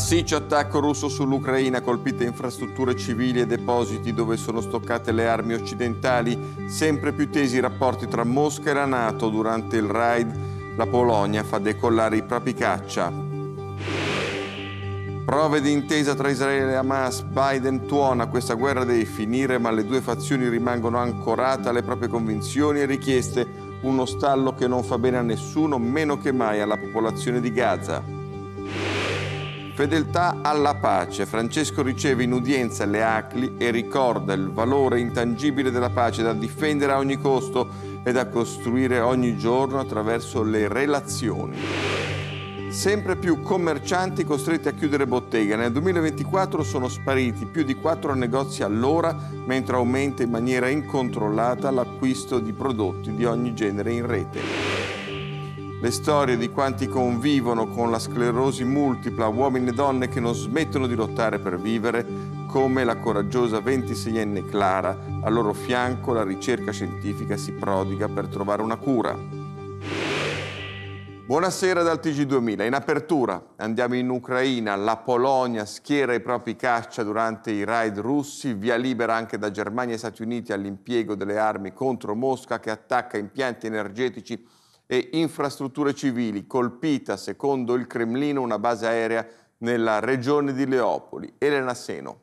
Massiccio attacco russo sull'Ucraina, colpite infrastrutture civili e depositi dove sono stoccate le armi occidentali, sempre più tesi i rapporti tra Mosca e la Nato durante il raid, la Polonia fa decollare i propri caccia. Prove di intesa tra Israele e Hamas, Biden tuona, questa guerra deve finire ma le due fazioni rimangono ancorate alle proprie convinzioni e richieste, uno stallo che non fa bene a nessuno, meno che mai alla popolazione di Gaza fedeltà alla pace, Francesco riceve in udienza le acli e ricorda il valore intangibile della pace da difendere a ogni costo e da costruire ogni giorno attraverso le relazioni. Sempre più commercianti costretti a chiudere bottega. Nel 2024 sono spariti più di 4 negozi all'ora, mentre aumenta in maniera incontrollata l'acquisto di prodotti di ogni genere in rete le storie di quanti convivono con la sclerosi multipla, uomini e donne che non smettono di lottare per vivere, come la coraggiosa 26enne Clara, al loro fianco la ricerca scientifica si prodiga per trovare una cura. Buonasera dal TG2000. In apertura andiamo in Ucraina, la Polonia schiera i propri caccia durante i raid russi, via libera anche da Germania e Stati Uniti all'impiego delle armi contro Mosca che attacca impianti energetici e infrastrutture civili, colpita secondo il Cremlino una base aerea nella regione di Leopoli. Elena Seno.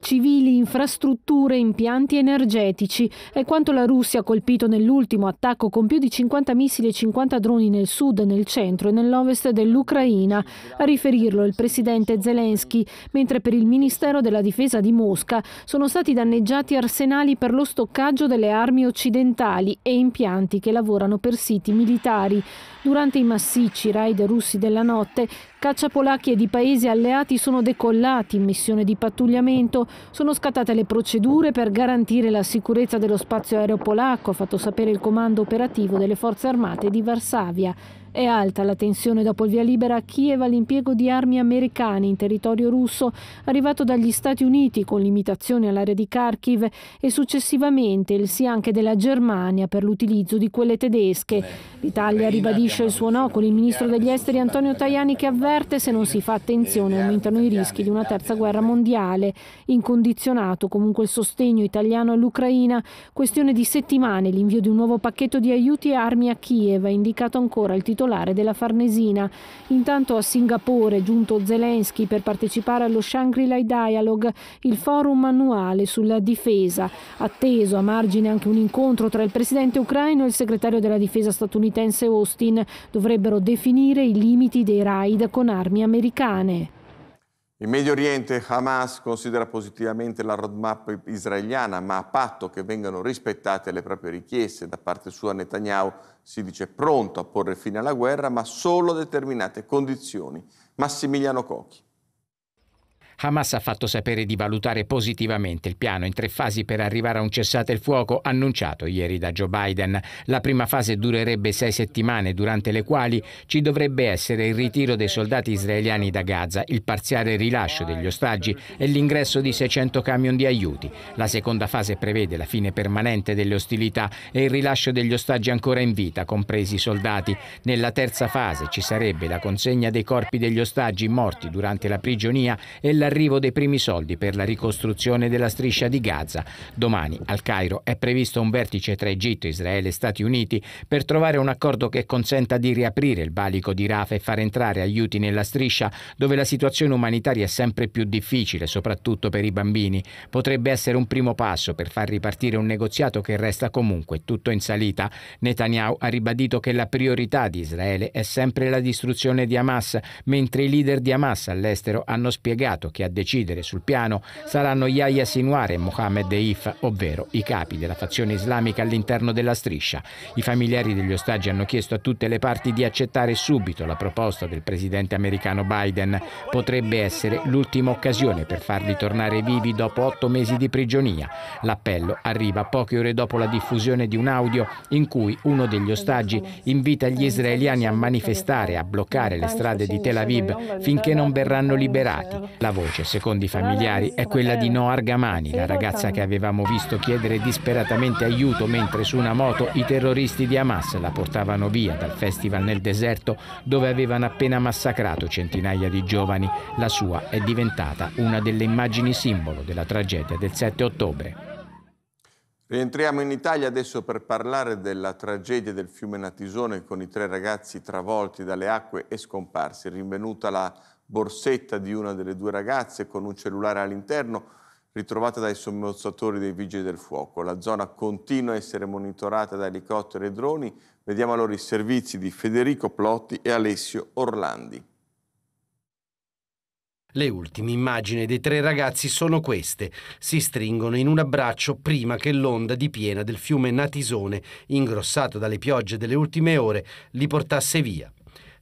Civili, infrastrutture, impianti energetici è quanto la Russia ha colpito nell'ultimo attacco con più di 50 missili e 50 droni nel sud, nel centro e nell'ovest dell'Ucraina, a riferirlo il presidente Zelensky, mentre per il Ministero della Difesa di Mosca sono stati danneggiati arsenali per lo stoccaggio delle armi occidentali e impianti che lavorano per siti militari. Durante i massicci raid russi della notte Cacciapolacchi e di paesi alleati sono decollati in missione di pattugliamento. Sono scattate le procedure per garantire la sicurezza dello spazio aereo polacco, ha fatto sapere il comando operativo delle forze armate di Varsavia. È alta la tensione dopo il via libera a Kiev all'impiego di armi americane in territorio russo, arrivato dagli Stati Uniti con limitazioni all'area di Kharkiv e successivamente il sì anche della Germania per l'utilizzo di quelle tedesche. L'Italia ribadisce il suo no con il ministro degli esteri Antonio Tajani che avverte se non si fa attenzione aumentano i rischi di una terza guerra mondiale. Incondizionato comunque il sostegno italiano all'Ucraina, questione di settimane l'invio di un nuovo pacchetto di aiuti e armi a Kiev, ha indicato ancora il titolo titolare della Farnesina. Intanto a Singapore, è giunto Zelensky per partecipare allo Shangri-La Dialogue, il forum annuale sulla difesa. Atteso a margine anche un incontro tra il presidente ucraino e il segretario della difesa statunitense Austin. Dovrebbero definire i limiti dei raid con armi americane. In Medio Oriente Hamas considera positivamente la roadmap israeliana, ma a patto che vengano rispettate le proprie richieste. Da parte sua Netanyahu si dice pronto a porre fine alla guerra, ma solo a determinate condizioni. Massimiliano Cocchi. Hamas ha fatto sapere di valutare positivamente il piano in tre fasi per arrivare a un cessate il fuoco annunciato ieri da Joe Biden. La prima fase durerebbe sei settimane, durante le quali ci dovrebbe essere il ritiro dei soldati israeliani da Gaza, il parziale rilascio degli ostaggi e l'ingresso di 600 camion di aiuti. La seconda fase prevede la fine permanente delle ostilità e il rilascio degli ostaggi ancora in vita, compresi i soldati. Nella terza fase ci sarebbe la consegna dei corpi degli ostaggi morti durante la prigionia e la l'arrivo dei primi soldi per la ricostruzione della striscia di Gaza. Domani al Cairo è previsto un vertice tra Egitto, Israele e Stati Uniti per trovare un accordo che consenta di riaprire il valico di Rafah e far entrare aiuti nella striscia dove la situazione umanitaria è sempre più difficile, soprattutto per i bambini. Potrebbe essere un primo passo per far ripartire un negoziato che resta comunque tutto in salita. Netanyahu ha ribadito che la priorità di Israele è sempre la distruzione di Hamas, mentre i leader di Hamas all'estero hanno spiegato che che a decidere sul piano saranno Yahya Sinwar e Mohammed Deif, ovvero i capi della fazione islamica all'interno della striscia. I familiari degli ostaggi hanno chiesto a tutte le parti di accettare subito la proposta del presidente americano Biden. Potrebbe essere l'ultima occasione per farli tornare vivi dopo otto mesi di prigionia. L'appello arriva poche ore dopo la diffusione di un audio in cui uno degli ostaggi invita gli israeliani a manifestare, a bloccare le strade di Tel Aviv finché non verranno liberati. La voce, secondo i familiari, è quella di eh, Noa Argamani, la ragazza che eh. avevamo visto chiedere disperatamente aiuto mentre su una moto i terroristi di Hamas la portavano via dal festival nel deserto dove avevano appena massacrato centinaia di giovani. La sua è diventata una delle immagini simbolo della tragedia del 7 ottobre. Rientriamo in Italia adesso per parlare della tragedia del fiume Natisone con i tre ragazzi travolti dalle acque e scomparsi, rinvenuta la borsetta di una delle due ragazze con un cellulare all'interno ritrovata dai sommozzatori dei vigili del fuoco. La zona continua a essere monitorata da elicotteri e droni. Vediamo allora i servizi di Federico Plotti e Alessio Orlandi. Le ultime immagini dei tre ragazzi sono queste. Si stringono in un abbraccio prima che l'onda di piena del fiume Natisone, ingrossato dalle piogge delle ultime ore, li portasse via.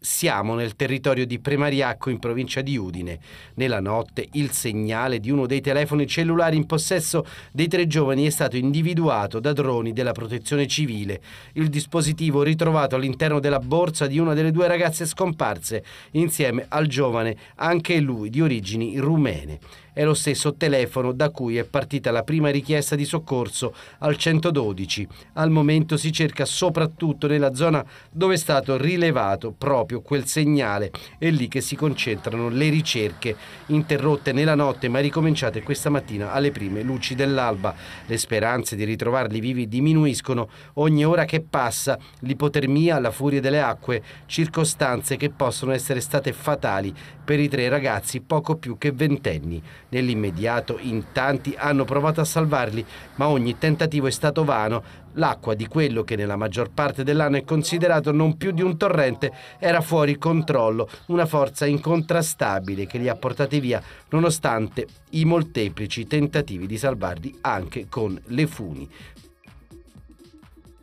Siamo nel territorio di Premariacco in provincia di Udine. Nella notte il segnale di uno dei telefoni cellulari in possesso dei tre giovani è stato individuato da droni della protezione civile. Il dispositivo ritrovato all'interno della borsa di una delle due ragazze scomparse insieme al giovane, anche lui di origini rumene. È lo stesso telefono da cui è partita la prima richiesta di soccorso al 112. Al momento si cerca soprattutto nella zona dove è stato rilevato proprio quel segnale. È lì che si concentrano le ricerche interrotte nella notte ma ricominciate questa mattina alle prime luci dell'alba. Le speranze di ritrovarli vivi diminuiscono ogni ora che passa, l'ipotermia, la furia delle acque, circostanze che possono essere state fatali per i tre ragazzi poco più che ventenni. Nell'immediato in tanti hanno provato a salvarli, ma ogni tentativo è stato vano. L'acqua di quello che nella maggior parte dell'anno è considerato non più di un torrente era fuori controllo, una forza incontrastabile che li ha portati via nonostante i molteplici tentativi di salvarli anche con le funi.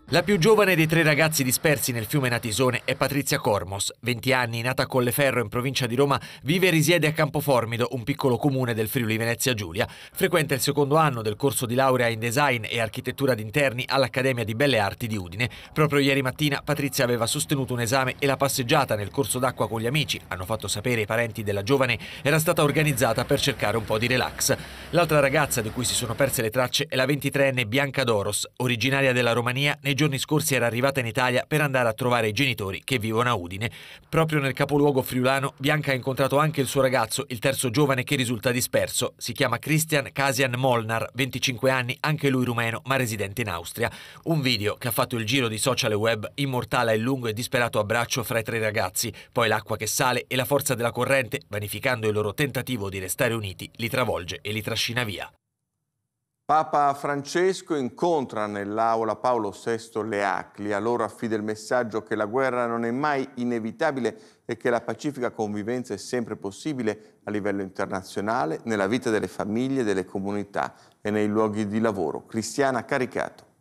La più giovane dei tre ragazzi dispersi nel fiume Natisone è Patrizia Cormos, 20 anni, nata a Colleferro in provincia di Roma, vive e risiede a Campoformido, un piccolo comune del Friuli Venezia Giulia. Frequenta il secondo anno del corso di laurea in design e architettura d'interni all'Accademia di Belle Arti di Udine. Proprio ieri mattina Patrizia aveva sostenuto un esame e la passeggiata nel corso d'acqua con gli amici, hanno fatto sapere i parenti della giovane, era stata organizzata per cercare un po' di relax. L'altra ragazza di cui si sono perse le tracce è la 23enne Bianca Doros, originaria della Romania nei giorni giorni scorsi era arrivata in Italia per andare a trovare i genitori che vivono a Udine. Proprio nel capoluogo friulano, Bianca ha incontrato anche il suo ragazzo, il terzo giovane che risulta disperso. Si chiama Christian Casian Molnar, 25 anni, anche lui rumeno, ma residente in Austria. Un video che ha fatto il giro di social e web immortala il lungo e disperato abbraccio fra i tre ragazzi, poi l'acqua che sale e la forza della corrente, vanificando il loro tentativo di restare uniti, li travolge e li trascina via. Papa Francesco incontra nell'aula Paolo VI Leacli, loro affida il messaggio che la guerra non è mai inevitabile e che la pacifica convivenza è sempre possibile a livello internazionale, nella vita delle famiglie, delle comunità e nei luoghi di lavoro. Cristiana Caricato.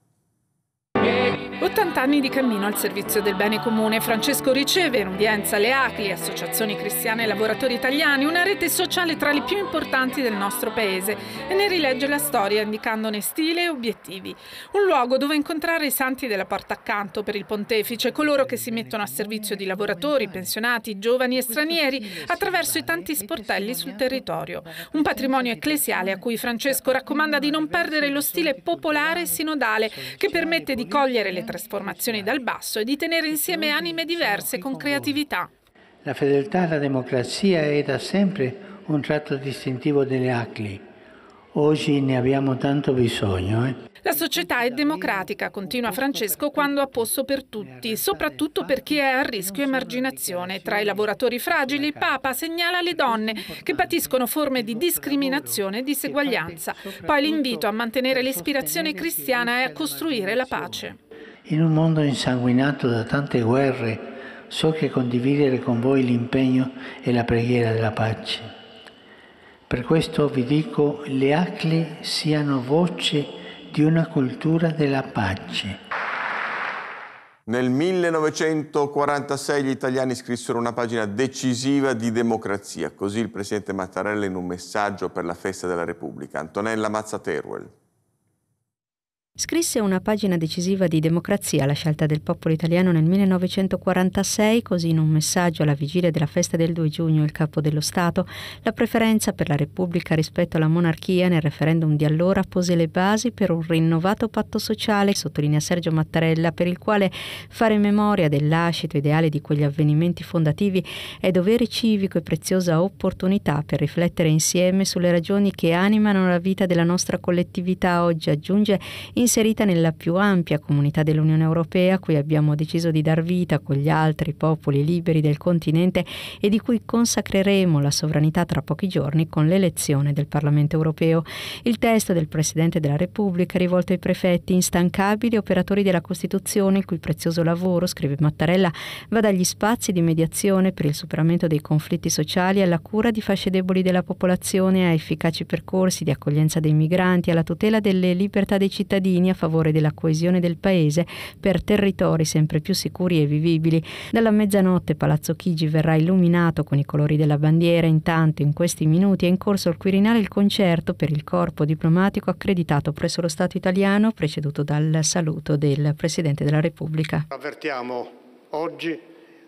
40 anni di cammino al servizio del bene comune. Francesco riceve in udienza le ACLI, associazioni cristiane e lavoratori italiani, una rete sociale tra le più importanti del nostro paese e ne rilegge la storia indicandone stile e obiettivi. Un luogo dove incontrare i santi della porta accanto per il pontefice, coloro che si mettono a servizio di lavoratori, pensionati, giovani e stranieri attraverso i tanti sportelli sul territorio. Un patrimonio ecclesiale a cui Francesco raccomanda di non perdere lo stile popolare e sinodale che permette di cogliere le trasformazioni trasformazioni dal basso e di tenere insieme anime diverse con creatività. La fedeltà alla democrazia è da sempre un tratto distintivo delle ACLI. Oggi ne abbiamo tanto bisogno. Eh? La società è democratica, continua Francesco, quando ha posto per tutti, soprattutto per chi è a rischio emarginazione. Tra i lavoratori fragili, Papa segnala le donne che patiscono forme di discriminazione e diseguaglianza. Poi l'invito a mantenere l'ispirazione cristiana e a costruire la pace. In un mondo insanguinato da tante guerre, so che condividere con voi l'impegno e la preghiera della pace. Per questo vi dico, le acle siano voce di una cultura della pace. Nel 1946 gli italiani scrissero una pagina decisiva di democrazia, così il presidente Mattarella in un messaggio per la festa della Repubblica. Antonella Mazza Teruel. Scrisse una pagina decisiva di democrazia, la scelta del popolo italiano nel 1946, così in un messaggio alla vigilia della festa del 2 giugno il capo dello Stato, la preferenza per la Repubblica rispetto alla monarchia nel referendum di allora pose le basi per un rinnovato patto sociale, sottolinea Sergio Mattarella, per il quale fare memoria dell'ascito ideale di quegli avvenimenti fondativi è dovere civico e preziosa opportunità per riflettere insieme sulle ragioni che animano la vita della nostra collettività oggi, aggiunge in inserita nella più ampia comunità dell'Unione Europea a cui abbiamo deciso di dar vita con gli altri popoli liberi del continente e di cui consacreremo la sovranità tra pochi giorni con l'elezione del Parlamento Europeo. Il testo del Presidente della Repubblica rivolto ai prefetti instancabili operatori della Costituzione il cui prezioso lavoro, scrive Mattarella, va dagli spazi di mediazione per il superamento dei conflitti sociali alla cura di fasce deboli della popolazione, a efficaci percorsi di accoglienza dei migranti, alla tutela delle libertà dei cittadini impegni a favore della coesione del Paese per territori sempre più sicuri e vivibili. Dalla mezzanotte Palazzo Chigi verrà illuminato con i colori della bandiera. Intanto in questi minuti è in corso al Quirinale il concerto per il corpo diplomatico accreditato presso lo Stato italiano, preceduto dal saluto del Presidente della Repubblica. Avvertiamo oggi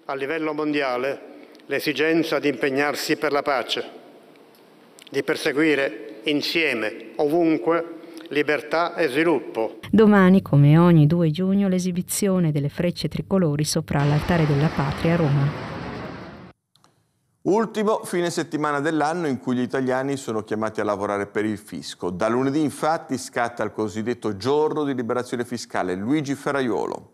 a livello mondiale l'esigenza di impegnarsi per la pace, di perseguire insieme, ovunque, libertà e sviluppo. Domani, come ogni 2 giugno, l'esibizione delle frecce tricolori sopra l'altare della patria a Roma. Ultimo fine settimana dell'anno in cui gli italiani sono chiamati a lavorare per il fisco. Da lunedì infatti scatta il cosiddetto giorno di liberazione fiscale. Luigi Ferraiolo.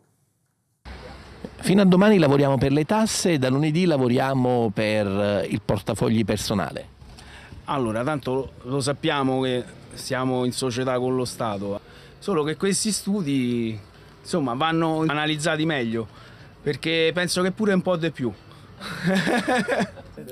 Fino a domani lavoriamo per le tasse e da lunedì lavoriamo per il portafogli personale. Allora, tanto lo sappiamo che siamo in società con lo Stato, solo che questi studi insomma, vanno analizzati meglio, perché penso che pure un po' di più.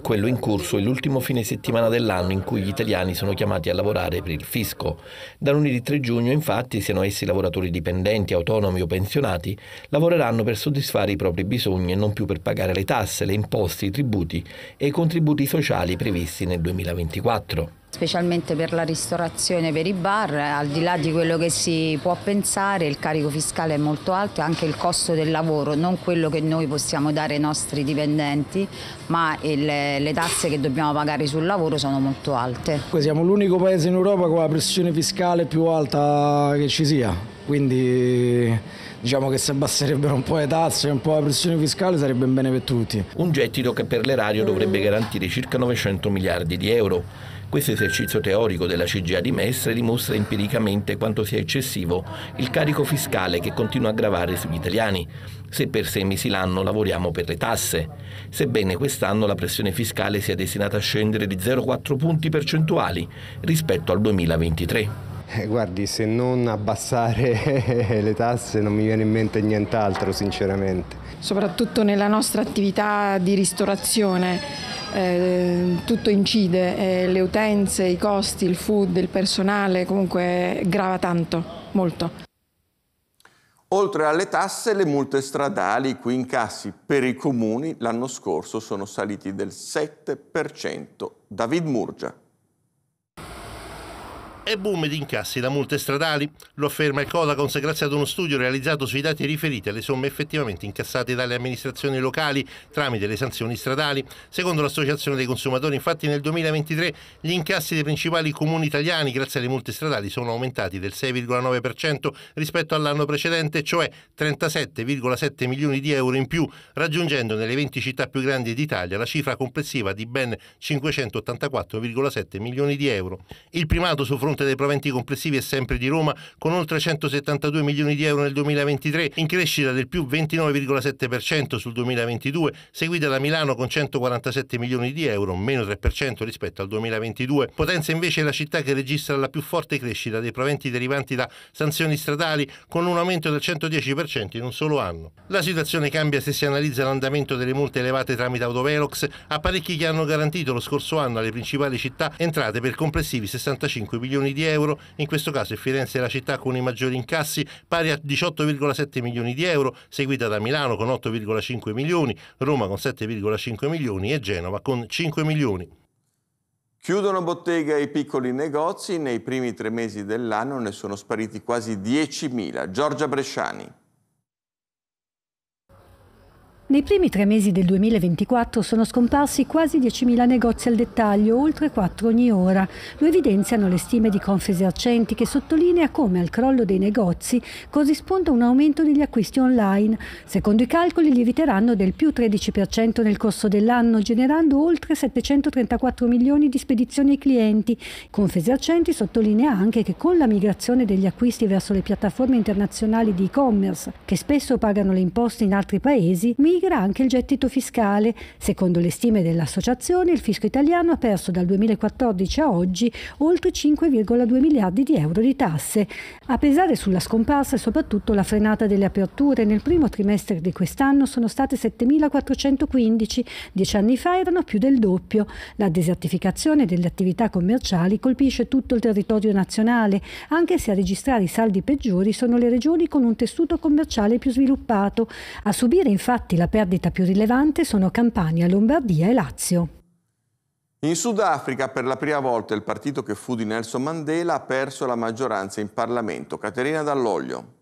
Quello in corso è l'ultimo fine settimana dell'anno in cui gli italiani sono chiamati a lavorare per il fisco. Da lunedì 3 giugno, infatti, siano essi lavoratori dipendenti, autonomi o pensionati, lavoreranno per soddisfare i propri bisogni e non più per pagare le tasse, le imposte, i tributi e i contributi sociali previsti nel 2024 specialmente per la ristorazione per i bar, al di là di quello che si può pensare il carico fiscale è molto alto e anche il costo del lavoro, non quello che noi possiamo dare ai nostri dipendenti, ma il, le tasse che dobbiamo pagare sul lavoro sono molto alte. Siamo l'unico paese in Europa con la pressione fiscale più alta che ci sia, quindi diciamo che se abbasserebbero un po' le tasse e un po' la pressione fiscale sarebbe un bene per tutti. Un gettito che per l'erario dovrebbe garantire circa 900 miliardi di euro. Questo esercizio teorico della CGA di Mestre dimostra empiricamente quanto sia eccessivo il carico fiscale che continua a gravare sugli italiani, se per sei mesi l'anno lavoriamo per le tasse, sebbene quest'anno la pressione fiscale sia destinata a scendere di 0,4 punti percentuali rispetto al 2023. Eh, guardi, se non abbassare le tasse non mi viene in mente nient'altro, sinceramente. Soprattutto nella nostra attività di ristorazione eh, tutto incide, eh, le utenze, i costi, il food, il personale, comunque grava tanto, molto. Oltre alle tasse, le multe stradali, i cui incassi per i comuni l'anno scorso sono saliti del 7%. David Murgia e boom di incassi da multe stradali. Lo afferma il Codacons grazie ad uno studio realizzato sui dati riferiti alle somme effettivamente incassate dalle amministrazioni locali tramite le sanzioni stradali. Secondo l'Associazione dei Consumatori, infatti, nel 2023 gli incassi dei principali comuni italiani grazie alle multe stradali sono aumentati del 6,9% rispetto all'anno precedente, cioè 37,7 milioni di euro in più, raggiungendo nelle 20 città più grandi d'Italia la cifra complessiva di ben 584,7 milioni di euro. Il primato su fronte fronte dei proventi complessivi è sempre di Roma, con oltre 172 milioni di euro nel 2023, in crescita del più 29,7% sul 2022, seguita da Milano con 147 milioni di euro, meno 3% rispetto al 2022. Potenza invece è la città che registra la più forte crescita dei proventi derivanti da sanzioni stradali, con un aumento del 110% in un solo anno. La situazione cambia se si analizza l'andamento delle multe elevate tramite autovelox, apparecchi che hanno garantito lo scorso anno alle principali città entrate per complessivi 65 milioni milioni di euro, in questo caso Firenze è la città con i maggiori incassi pari a 18,7 milioni di euro, seguita da Milano con 8,5 milioni, Roma con 7,5 milioni e Genova con 5 milioni. Chiudono bottega i piccoli negozi, nei primi tre mesi dell'anno ne sono spariti quasi 10.000. Giorgia Bresciani. Nei primi tre mesi del 2024 sono scomparsi quasi 10.000 negozi al dettaglio, oltre 4 ogni ora. Lo evidenziano le stime di Confesercenti che sottolinea come al crollo dei negozi corrisponda un aumento degli acquisti online. Secondo i calcoli lieviteranno del più 13% nel corso dell'anno, generando oltre 734 milioni di spedizioni ai clienti. Confesercenti sottolinea anche che con la migrazione degli acquisti verso le piattaforme internazionali di e-commerce, che spesso pagano le imposte in altri paesi, riguarderà anche il gettito fiscale. Secondo le stime dell'associazione, il fisco italiano ha perso dal 2014 a oggi oltre 5,2 miliardi di euro di tasse. A pesare sulla scomparsa e soprattutto la frenata delle aperture. Nel primo trimestre di quest'anno sono state 7.415, dieci anni fa erano più del doppio. La desertificazione delle attività commerciali colpisce tutto il territorio nazionale, anche se a registrare i saldi peggiori sono le regioni con un tessuto commerciale più sviluppato. A subire infatti la perdita più rilevante sono Campania, Lombardia e Lazio. In Sudafrica per la prima volta il partito che fu di Nelson Mandela ha perso la maggioranza in Parlamento. Caterina Dall'Oglio.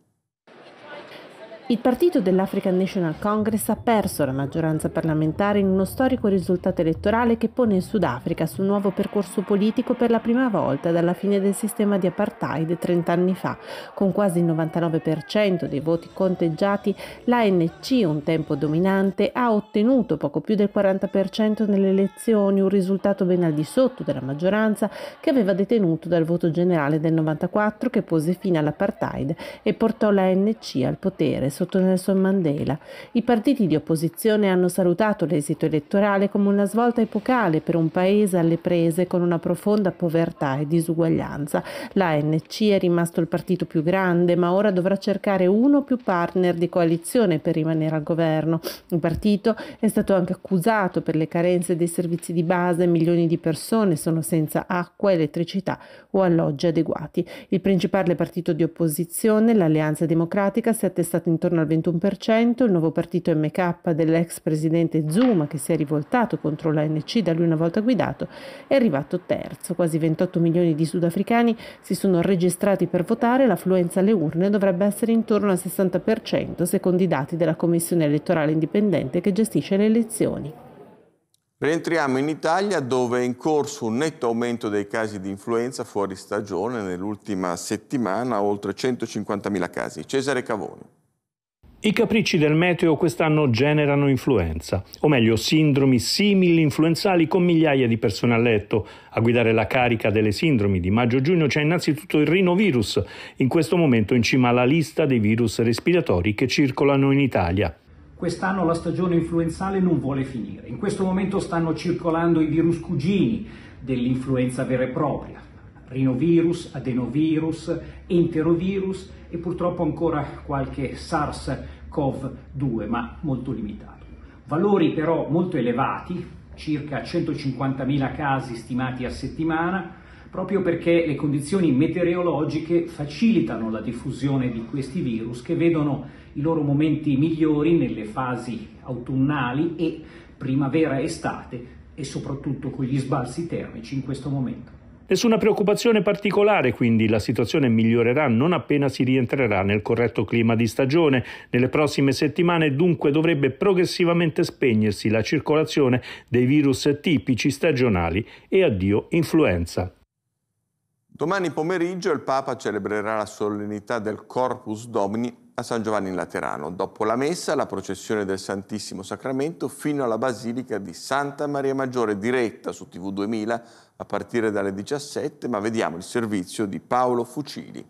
Il partito dell'African National Congress ha perso la maggioranza parlamentare in uno storico risultato elettorale che pone il Sudafrica sul nuovo percorso politico per la prima volta dalla fine del sistema di apartheid 30 anni fa. Con quasi il 99% dei voti conteggiati, l'ANC, un tempo dominante, ha ottenuto poco più del 40% nelle elezioni, un risultato ben al di sotto della maggioranza che aveva detenuto dal voto generale del 94 che pose fine all'apartheid e portò l'ANC al potere sotto Nelson Mandela. I partiti di opposizione hanno salutato l'esito elettorale come una svolta epocale per un paese alle prese con una profonda povertà e disuguaglianza. L'ANC è rimasto il partito più grande, ma ora dovrà cercare uno o più partner di coalizione per rimanere al governo. Il partito è stato anche accusato per le carenze dei servizi di base, milioni di persone sono senza acqua, elettricità o alloggi adeguati. Il principale partito di opposizione, l'Alleanza Democratica, si è attestato intorno attorno al 21%, il nuovo partito MK dell'ex presidente Zuma, che si è rivoltato contro l'ANC da lui una volta guidato, è arrivato terzo. Quasi 28 milioni di sudafricani si sono registrati per votare, l'affluenza alle urne dovrebbe essere intorno al 60%, secondo i dati della Commissione elettorale indipendente che gestisce le elezioni. Rientriamo in Italia dove è in corso un netto aumento dei casi di influenza fuori stagione nell'ultima settimana, oltre 150.000 casi. Cesare Cavoni. I capricci del meteo quest'anno generano influenza, o meglio sindromi simili influenzali con migliaia di persone a letto. A guidare la carica delle sindromi di maggio-giugno c'è innanzitutto il rinovirus, in questo momento in cima alla lista dei virus respiratori che circolano in Italia. Quest'anno la stagione influenzale non vuole finire. In questo momento stanno circolando i virus cugini dell'influenza vera e propria. Rinovirus, adenovirus, enterovirus e purtroppo ancora qualche SARS-CoV-2, ma molto limitato. Valori però molto elevati, circa 150.000 casi stimati a settimana, proprio perché le condizioni meteorologiche facilitano la diffusione di questi virus che vedono i loro momenti migliori nelle fasi autunnali e primavera-estate e soprattutto con gli sbalzi termici in questo momento. Nessuna preoccupazione particolare, quindi la situazione migliorerà non appena si rientrerà nel corretto clima di stagione. Nelle prossime settimane dunque dovrebbe progressivamente spegnersi la circolazione dei virus tipici stagionali e addio influenza. Domani pomeriggio il Papa celebrerà la solennità del Corpus Domini a San Giovanni in Laterano. Dopo la messa, la processione del Santissimo Sacramento fino alla Basilica di Santa Maria Maggiore, diretta su TV 2000 a partire dalle 17, ma vediamo il servizio di Paolo Fucili.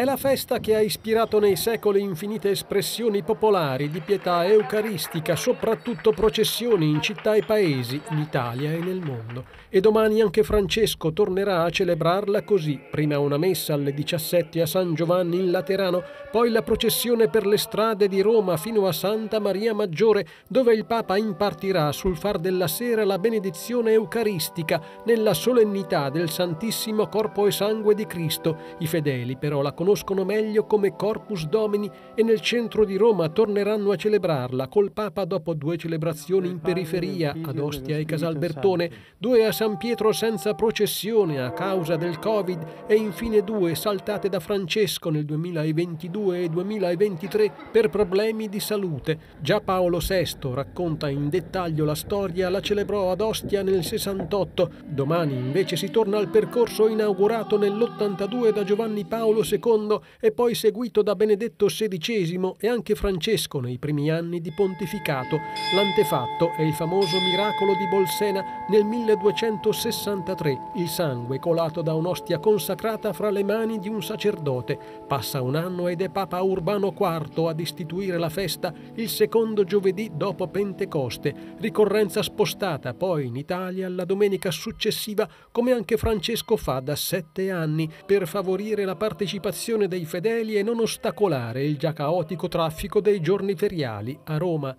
È la festa che ha ispirato nei secoli infinite espressioni popolari di pietà eucaristica, soprattutto processioni in città e paesi, in Italia e nel mondo. E domani anche Francesco tornerà a celebrarla così, prima una messa alle 17 a San Giovanni in Laterano, poi la processione per le strade di Roma fino a Santa Maria Maggiore, dove il Papa impartirà sul far della sera la benedizione eucaristica nella solennità del Santissimo Corpo e Sangue di Cristo. I fedeli però la conoscono conoscono meglio come Corpus Domini e nel centro di Roma torneranno a celebrarla col Papa dopo due celebrazioni in periferia, ad Ostia e Casalbertone, due a San Pietro senza processione a causa del Covid e infine due saltate da Francesco nel 2022 e 2023 per problemi di salute. Già Paolo VI racconta in dettaglio la storia, la celebrò ad Ostia nel 68. Domani invece si torna al percorso inaugurato nell'82 da Giovanni Paolo II II e poi seguito da Benedetto XVI e anche Francesco nei primi anni di pontificato. L'antefatto è il famoso miracolo di Bolsena nel 1263, il sangue colato da un'ostia consacrata fra le mani di un sacerdote. Passa un anno ed è Papa Urbano IV ad istituire la festa il secondo giovedì dopo Pentecoste, ricorrenza spostata poi in Italia la domenica successiva come anche Francesco fa da sette anni per favorire la partecipazione circolazione dei fedeli e non ostacolare il già caotico traffico dei giorni feriali a Roma.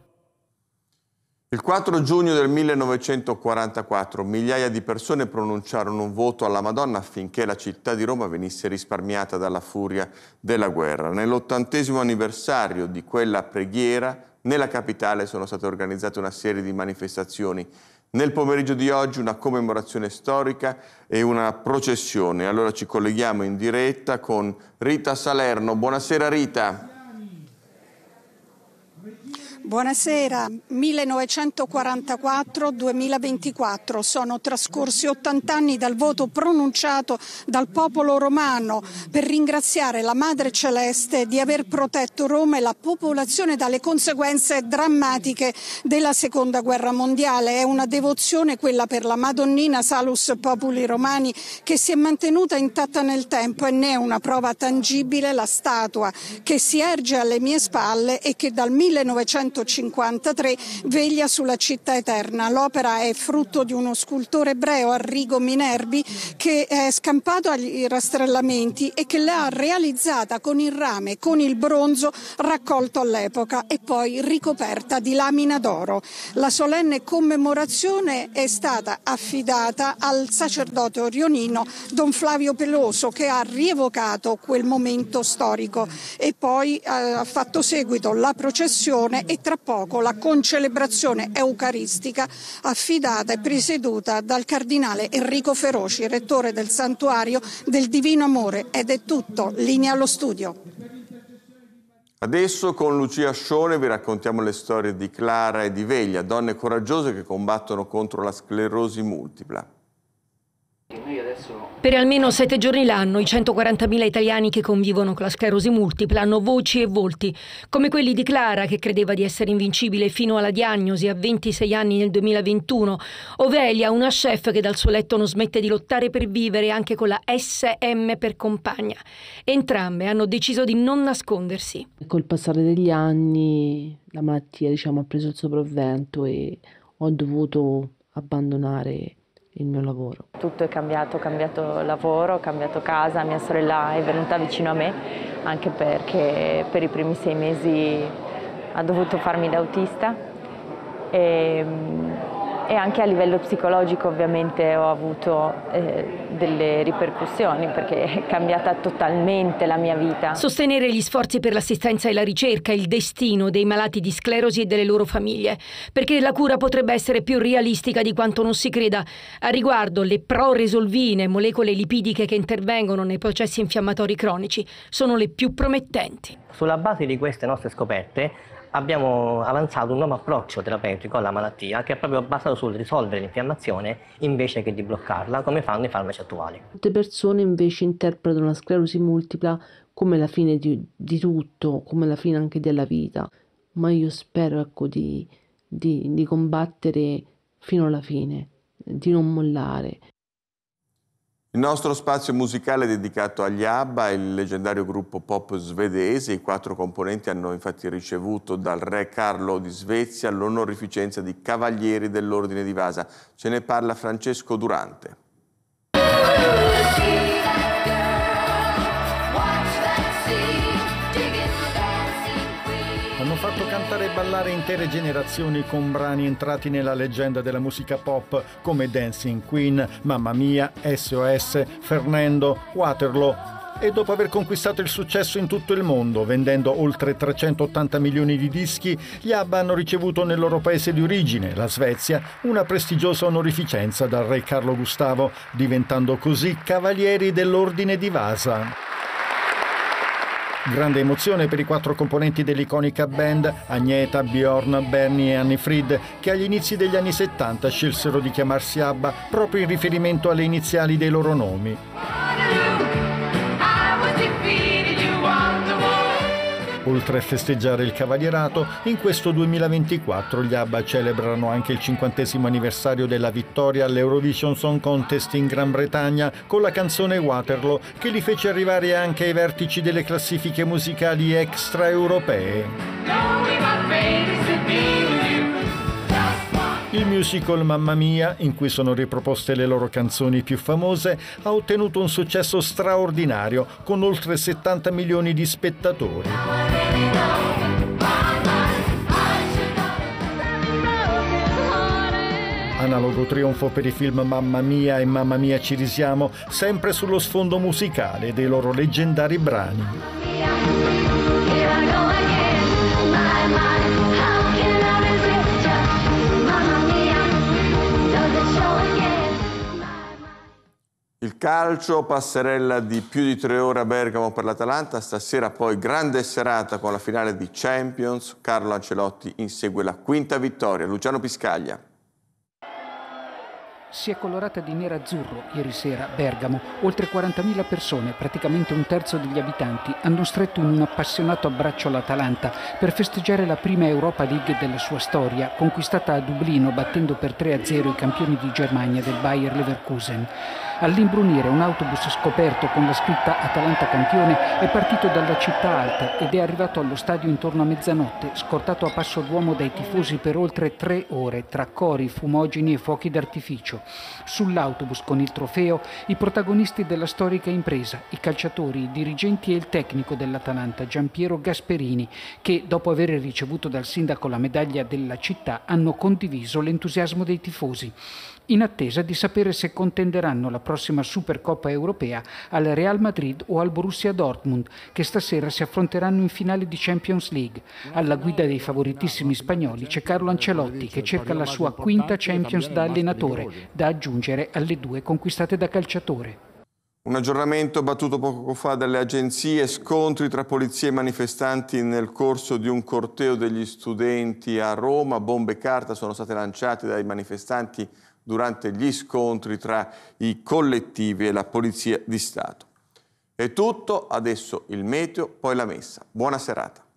Il 4 giugno del 1944 migliaia di persone pronunciarono un voto alla Madonna affinché la città di Roma venisse risparmiata dalla furia della guerra. Nell'ottantesimo anniversario di quella preghiera nella capitale sono state organizzate una serie di manifestazioni nel pomeriggio di oggi una commemorazione storica e una processione. Allora ci colleghiamo in diretta con Rita Salerno. Buonasera Rita. Buonasera, 1944-2024, sono trascorsi 80 anni dal voto pronunciato dal popolo romano per ringraziare la Madre Celeste di aver protetto Roma e la popolazione dalle conseguenze drammatiche della Seconda Guerra Mondiale. È una devozione quella per la Madonnina Salus Populi Romani che si è mantenuta intatta nel tempo e ne è una prova tangibile la statua che si erge alle mie spalle e che dal 1900 1953 Veglia sulla città eterna. L'opera è frutto di uno scultore ebreo, Arrigo Minerbi, che è scampato agli rastrellamenti e che l'ha realizzata con il rame, con il bronzo raccolto all'epoca e poi ricoperta di lamina d'oro. La solenne commemorazione è stata affidata al sacerdote orionino Don Flavio Peloso che ha rievocato quel momento storico e poi eh, ha fatto seguito la processione e tra poco la concelebrazione eucaristica affidata e presieduta dal cardinale Enrico Feroci, rettore del santuario del Divino Amore. Ed è tutto, linea allo studio. Adesso con Lucia Scione vi raccontiamo le storie di Clara e di Veglia, donne coraggiose che combattono contro la sclerosi multipla. Per almeno sette giorni l'anno i 140.000 italiani che convivono con la sclerosi multipla hanno voci e volti, come quelli di Clara che credeva di essere invincibile fino alla diagnosi a 26 anni nel 2021, Ovelia, una chef che dal suo letto non smette di lottare per vivere anche con la SM per compagna. Entrambe hanno deciso di non nascondersi. Col passare degli anni la malattia diciamo, ha preso il sopravvento e ho dovuto abbandonare il mio lavoro. Tutto è cambiato, ho cambiato lavoro, ho cambiato casa, mia sorella è venuta vicino a me anche perché per i primi sei mesi ha dovuto farmi da autista e ehm, e anche a livello psicologico ovviamente ho avuto eh, delle ripercussioni perché è cambiata totalmente la mia vita. Sostenere gli sforzi per l'assistenza e la ricerca, il destino dei malati di sclerosi e delle loro famiglie, perché la cura potrebbe essere più realistica di quanto non si creda. A riguardo le proresolvine, molecole lipidiche che intervengono nei processi infiammatori cronici, sono le più promettenti. Sulla base di queste nostre scoperte abbiamo avanzato un nuovo approccio terapeutico alla malattia che è proprio basato sul risolvere l'infiammazione invece che di bloccarla come fanno i farmaci attuali. Molte persone invece interpretano la sclerosi multipla come la fine di, di tutto, come la fine anche della vita, ma io spero ecco, di, di, di combattere fino alla fine, di non mollare. Il nostro spazio musicale è dedicato agli ABBA, il leggendario gruppo pop svedese. I quattro componenti hanno infatti ricevuto dal re Carlo di Svezia l'onorificenza di Cavalieri dell'Ordine di Vasa. Ce ne parla Francesco Durante. ballare intere generazioni con brani entrati nella leggenda della musica pop come Dancing Queen, Mamma Mia, SOS, Fernando, Waterloo, e dopo aver conquistato il successo in tutto il mondo, vendendo oltre 380 milioni di dischi, gli ABBA hanno ricevuto nel loro paese di origine, la Svezia, una prestigiosa onorificenza dal re Carlo Gustavo, diventando così cavalieri dell'ordine di Vasa. Grande emozione per i quattro componenti dell'iconica band Agneta, Bjorn, Bernie e Annie Fried, che agli inizi degli anni 70 scelsero di chiamarsi ABBA proprio in riferimento alle iniziali dei loro nomi. Oltre a festeggiare il cavalierato, in questo 2024 gli ABBA celebrano anche il cinquantesimo anniversario della vittoria all'Eurovision Song Contest in Gran Bretagna con la canzone Waterloo, che li fece arrivare anche ai vertici delle classifiche musicali extraeuropee. No, il musical Mamma Mia, in cui sono riproposte le loro canzoni più famose, ha ottenuto un successo straordinario con oltre 70 milioni di spettatori. Analogo trionfo per i film Mamma Mia e Mamma Mia ci risiamo, sempre sullo sfondo musicale dei loro leggendari brani. Il calcio, passerella di più di tre ore a Bergamo per l'Atalanta, stasera poi grande serata con la finale di Champions, Carlo Ancelotti insegue la quinta vittoria, Luciano Piscaglia. Si è colorata di nero-azzurro ieri sera a Bergamo, oltre 40.000 persone, praticamente un terzo degli abitanti, hanno stretto in un appassionato abbraccio l'Atalanta per festeggiare la prima Europa League della sua storia, conquistata a Dublino battendo per 3-0 i campioni di Germania del Bayer Leverkusen. All'imbrunire un autobus scoperto con la scritta Atalanta campione è partito dalla città alta ed è arrivato allo stadio intorno a mezzanotte, scortato a passo d'uomo dai tifosi per oltre tre ore, tra cori, fumogeni e fuochi d'artificio. Sull'autobus con il trofeo i protagonisti della storica impresa, i calciatori, i dirigenti e il tecnico dell'Atalanta, Giampiero Gasperini, che dopo aver ricevuto dal sindaco la medaglia della città hanno condiviso l'entusiasmo dei tifosi, in attesa di sapere se contenderanno la prossima prossima Supercoppa europea al Real Madrid o al Borussia Dortmund, che stasera si affronteranno in finale di Champions League. Alla guida dei favoritissimi spagnoli c'è Carlo Ancelotti, che cerca la sua quinta Champions da allenatore, da aggiungere alle due conquistate da calciatore. Un aggiornamento battuto poco fa dalle agenzie, scontri tra polizia e manifestanti nel corso di un corteo degli studenti a Roma, bombe e carta sono state lanciate dai manifestanti durante gli scontri tra i collettivi e la Polizia di Stato. È tutto, adesso il meteo, poi la messa. Buona serata.